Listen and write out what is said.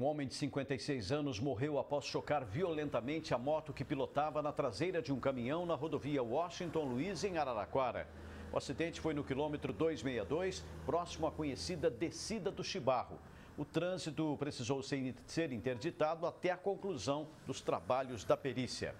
Um homem de 56 anos morreu após chocar violentamente a moto que pilotava na traseira de um caminhão na rodovia Washington Luiz, em Araraquara. O acidente foi no quilômetro 262, próximo à conhecida descida do Chibarro. O trânsito precisou ser interditado até a conclusão dos trabalhos da perícia.